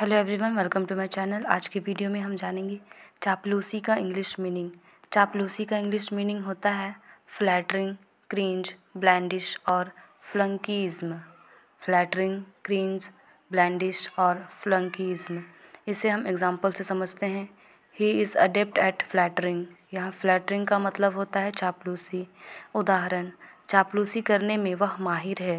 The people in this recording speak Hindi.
hello everyone welcome to my channel आज की वीडियो में हम जानेंगे चापलूसी का इंग्लिश मीनिंग चापलूसी का इंग्लिश मीनिंग होता है फ्लैटरिंग क्रिंज ब्लैंडिश और फ्लंकीज़्म फ्लैटरिंग क्रिंज ब्लैंडिश और फ्लंकीज़्म इसे हम एग्जांपल से समझते हैं he is adept at flattering यहाँ फ्लैटरिंग का मतलब होता है चापलूसी उदाहरण चापलूसी करने में वह माहिर है